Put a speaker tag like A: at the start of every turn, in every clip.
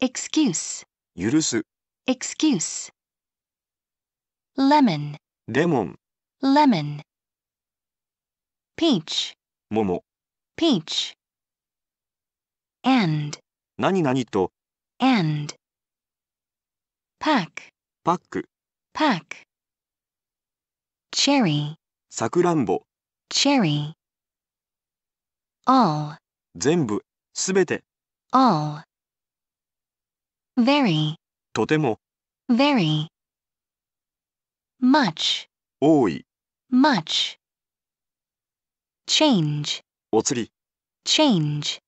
A: excuse, 許す、excuse. Lemon, レモン、lemon. Peach, 桃、peach. And,
B: 何々と、and. Pack, パック、
A: pack. Cherry,
B: さくらんぼ、
A: cherry. All,
B: 全部、すべて、
A: all. very とても very much 多い much change お釣り change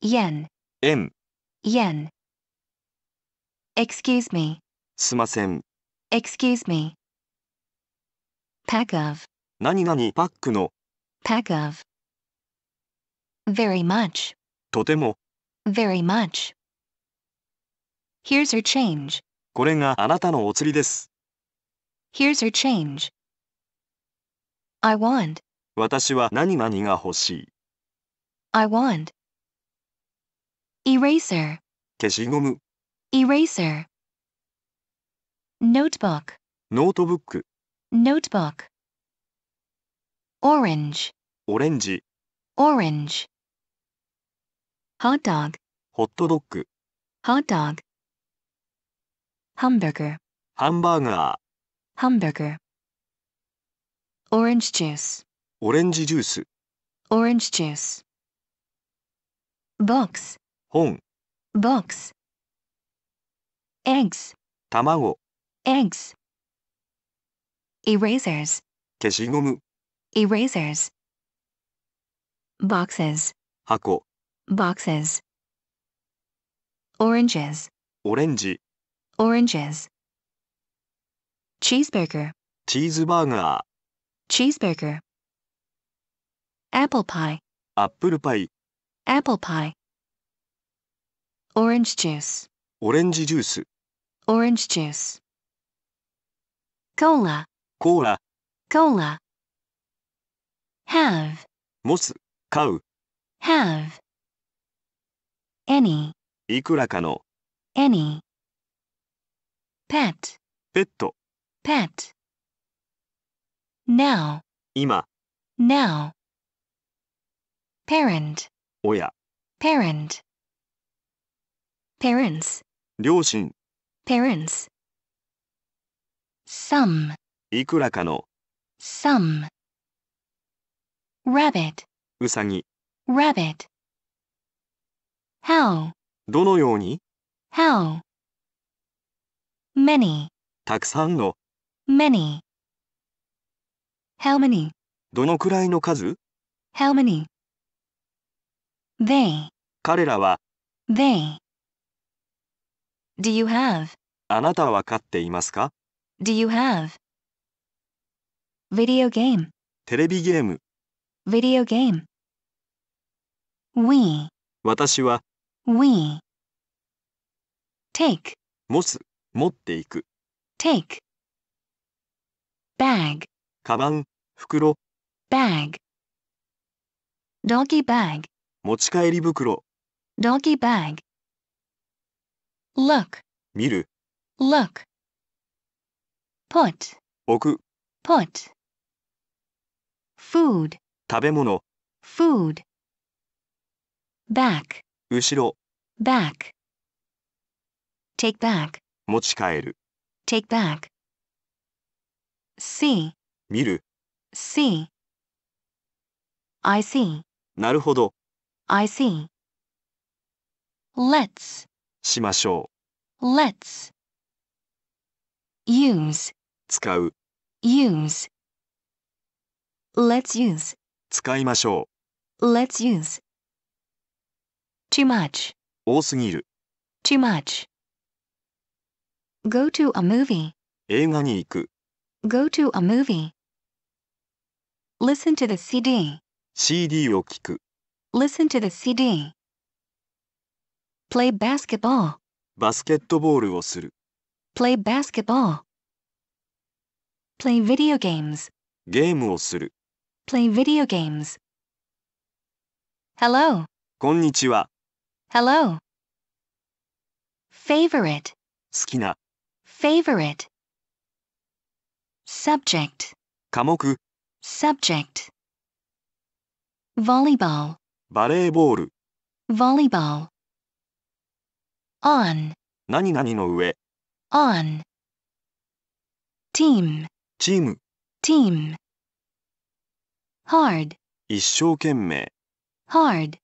A: yen 円 yen excuse me
B: すません
A: excuse me pack of
B: 何々パックの
A: pack of very much とても very much Here's her change.
B: これがあなたのお釣りです。
A: Here's her change. I want.
B: 私は何々が欲しい。
A: I want. Eraser. 消しゴム。Eraser. Notebook.
B: ノートブック。
A: Notebook. Orange. オレンジ。Orange. Hot dog.
B: ホットドッグ。
A: Hot dog. hamburger
B: ハンバーガ
A: ー hamburger orange juice
B: オレンジジュース
A: orange juice box 本 box eggs 卵 eggs erasers 消しゴム erasers boxes 箱 boxes oranges オレンジ oranges cheeseburger
B: cheeseburger
A: apple pie apple pie apple pie, orange juice orange juice orange juice, cola cola. have Have, any
B: いくらかの、
A: any pet, ペット、pet. Now, 今、now. Parent, 親、parent. Parents, 両親、parents. Some,
B: いくらかの、
A: some. Rabbit, うさぎ、rabbit. How,
B: どのように
A: how. many
B: たくさんの
A: many how many
B: どのくらいの数
A: how many they 彼らは they do you have
B: あなたは飼っていますか
A: do you have video game
B: テレビゲーム
A: video game we 私は we take
B: 持つ持っていく
A: take bag カバン袋 bag doggy bag
B: 持ち帰り袋
A: doggy bag look 見る look put 置く put food 食べ物 food back 後ろ back take back
B: 持ち帰る
A: take back see 見る see I see なるほど I see let's
B: しましょ
A: う let's use 使う use let's use 使いましょう let's use too much 多すぎる too much go to a movie
B: 映画に行く
A: go to a movie listen to the CD
B: CD を聞く
A: listen to the CD play basketball
B: バスケットボールをする
A: play basketball play video games
B: ゲームをする
A: play video games hello
B: こんにちは
A: hello favorite 好きな favorite subject 科目 subject volleyball
B: バレーボール
A: volleyball on
B: 何々の上
A: on team チーム team hard
B: 一生懸命
A: hard